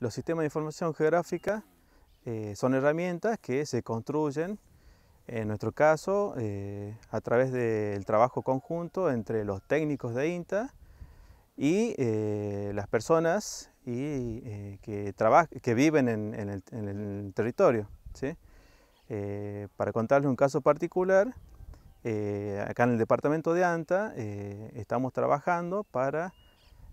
Los sistemas de información geográfica eh, son herramientas que se construyen, en nuestro caso, eh, a través del trabajo conjunto entre los técnicos de INTA y eh, las personas y, que, que, viven en, el, territorio. para contarles un caso particular, acá en el departamento de ANTA estamos trabajando para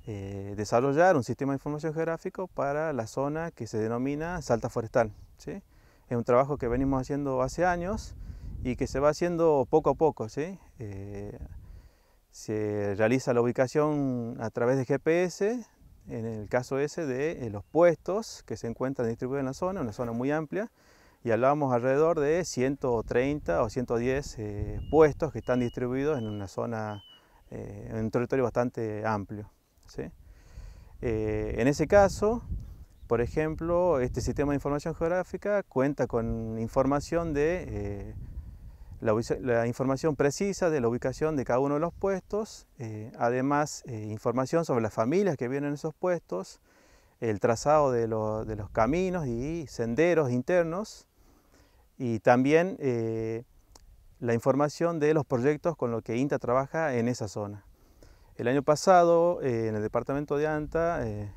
eh, desarrollar un sistema de información geográfico para la zona que se denomina Salta Forestal. Es un trabajo que venimos haciendo hace años y que se va haciendo poco a poco. Eh, se realiza la ubicación a través de GPS, en el caso ese de eh, los puestos que se encuentran distribuidos en la zona, una zona muy amplia, y hablábamos alrededor de 130 o 110 puestos que están distribuidos en una zona, en un territorio bastante amplio. Eh, en ese caso, por ejemplo, este sistema de información geográfica cuenta con información de eh, la, información precisa de la ubicación de cada uno de los puestos, eh, además información sobre las familias que vienen en esos puestos, el trazado de los caminos y senderos internos, y también la información de los proyectos con los que INTA trabaja en esa zona. El año pasado, eh, en el departamento de Anta, eh,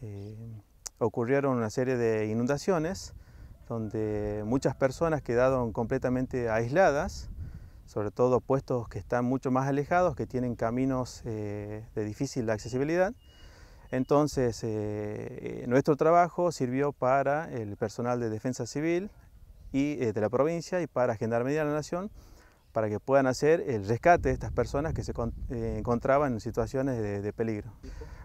eh, ocurrieron una serie de inundaciones donde muchas personas quedaron completamente aisladas, sobre todo puestos que están mucho más alejados, que tienen caminos de difícil accesibilidad. Entonces, nuestro trabajo sirvió para el personal de defensa civil y de la provincia y para Gendarmería de la Nación para que puedan hacer el rescate de estas personas que se eh, encontraban en situaciones de, peligro.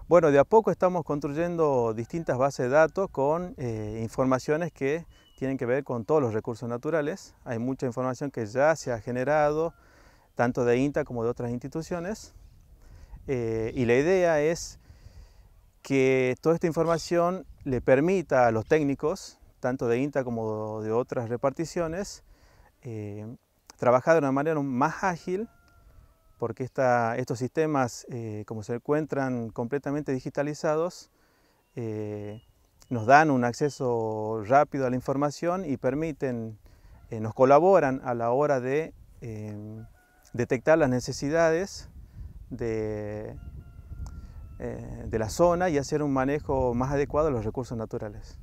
Bueno, de a poco estamos construyendo distintas bases de datos con eh, informaciones que tienen que ver con todos los recursos naturales. Hay mucha información que ya se ha generado, tanto de INTA como de otras instituciones. Eh, y la idea es que toda esta información le permita a los técnicos, tanto de INTA como de otras reparticiones, trabajar de una manera más ágil, porque estos sistemas, eh, como se encuentran completamente digitalizados, eh, nos dan un acceso rápido a la información y permiten, eh, nos colaboran a la hora de em, detectar las necesidades de la zona y hacer un manejo más adecuado de los recursos naturales.